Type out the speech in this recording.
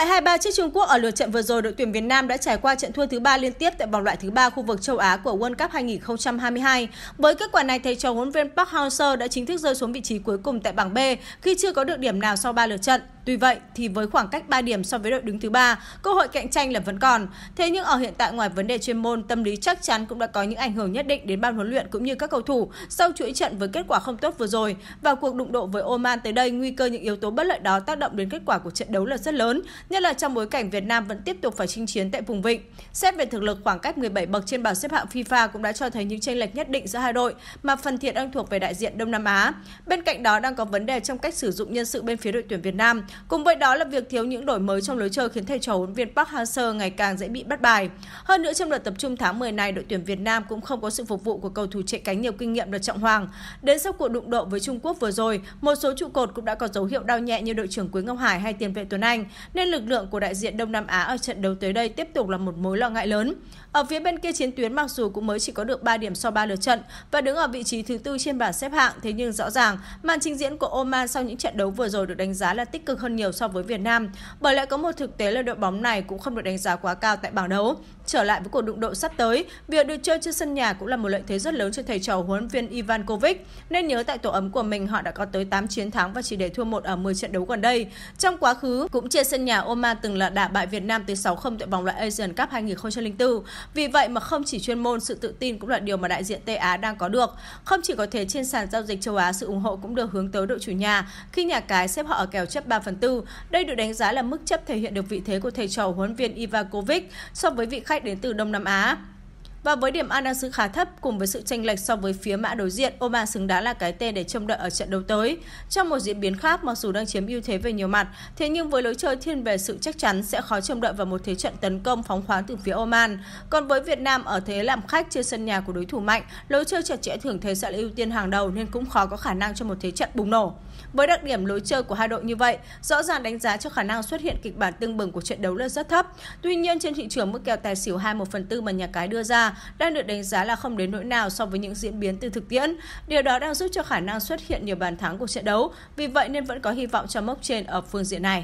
loại 23 trước Trung Quốc ở lượt trận vừa rồi, đội tuyển Việt Nam đã trải qua trận thua thứ ba liên tiếp tại vòng loại thứ ba khu vực châu Á của World Cup 2022. Với kết quả này, thầy trò huấn viên Park Hang-seo đã chính thức rơi xuống vị trí cuối cùng tại bảng B khi chưa có được điểm nào sau ba lượt trận. Tuy vậy thì với khoảng cách 3 điểm so với đội đứng thứ ba, cơ hội cạnh tranh là vẫn còn. Thế nhưng ở hiện tại ngoài vấn đề chuyên môn, tâm lý chắc chắn cũng đã có những ảnh hưởng nhất định đến ban huấn luyện cũng như các cầu thủ sau chuỗi trận với kết quả không tốt vừa rồi. Và cuộc đụng độ với Oman tới đây, nguy cơ những yếu tố bất lợi đó tác động đến kết quả của trận đấu là rất lớn, nhất là trong bối cảnh Việt Nam vẫn tiếp tục phải chinh chiến tại vùng vịnh. Xét về thực lực khoảng cách 17 bậc trên bảng xếp hạng FIFA cũng đã cho thấy những chênh lệch nhất định giữa hai đội mà phần thiệt đang thuộc về đại diện Đông Nam Á. Bên cạnh đó đang có vấn đề trong cách sử dụng nhân sự bên phía đội tuyển Việt Nam. Cùng với đó là việc thiếu những đổi mới trong lối chơi khiến thầy trò huấn viên Park Hang-seo ngày càng dễ bị bắt bài. Hơn nữa trong đợt tập trung tháng 10 này, đội tuyển Việt Nam cũng không có sự phục vụ của cầu thủ chạy cánh nhiều kinh nghiệm đợt trọng hoàng. Đến sau cuộc đụng độ với Trung Quốc vừa rồi, một số trụ cột cũng đã có dấu hiệu đau nhẹ như đội trưởng Quế Ngọc Hải hay tiền vệ Tuấn Anh, nên lực lượng của đại diện Đông Nam Á ở trận đấu tới đây tiếp tục là một mối lo ngại lớn. Ở phía bên kia chiến tuyến mặc dù cũng mới chỉ có được 3 điểm sau 3 lượt trận và đứng ở vị trí thứ tư trên bảng xếp hạng, thế nhưng rõ ràng màn trình diễn của Oman sau những trận đấu vừa rồi được đánh giá là tích cực hơn nhiều so với Việt Nam. Bởi lại có một thực tế là đội bóng này cũng không được đánh giá quá cao tại bảng đấu. Trở lại với cuộc đụng độ sắp tới, việc được chơi trên sân nhà cũng là một lợi thế rất lớn cho thầy trò huấn viên Ivan Kovic. Nên nhớ tại tổ ấm của mình họ đã có tới 8 chiến thắng và chỉ để thua một ở 10 trận đấu gần đây. Trong quá khứ, cũng trên sân nhà Oman từng là đả bại Việt Nam tới 6-0 tại vòng loại Asian Cup 2004. Vì vậy mà không chỉ chuyên môn, sự tự tin cũng là điều mà đại diện Tây Á đang có được. Không chỉ có thế trên sàn giao dịch châu Á, sự ủng hộ cũng được hướng tới đội chủ nhà khi nhà cái xếp họ ở kèo chấp 3 phần tư. Đây được đánh giá là mức chấp thể hiện được vị thế của thầy trò huấn viên Ivakovic so với vị khách đến từ Đông Nam Á. Và với điểm ăn đang sự khá thấp cùng với sự tranh lệch so với phía mã đối diện, Oman xứng đáng là cái tên để trông đợi ở trận đấu tới. Trong một diễn biến khác, mặc dù đang chiếm ưu thế về nhiều mặt, thế nhưng với lối chơi thiên về sự chắc chắn sẽ khó trông đợi vào một thế trận tấn công phóng khoáng từ phía Oman. Còn với Việt Nam ở thế làm khách trên sân nhà của đối thủ mạnh, lối chơi chặt chẽ thường thế sẽ là ưu tiên hàng đầu nên cũng khó có khả năng cho một thế trận bùng nổ. Với đặc điểm lối chơi của hai đội như vậy, rõ ràng đánh giá cho khả năng xuất hiện kịch bản tương bừng của trận đấu là rất thấp. Tuy nhiên, trên thị trường mức kèo tài xỉu 2 1 phần tư mà nhà cái đưa ra đang được đánh giá là không đến nỗi nào so với những diễn biến từ thực tiễn. Điều đó đang giúp cho khả năng xuất hiện nhiều bàn thắng của trận đấu, vì vậy nên vẫn có hy vọng cho mốc trên ở phương diện này.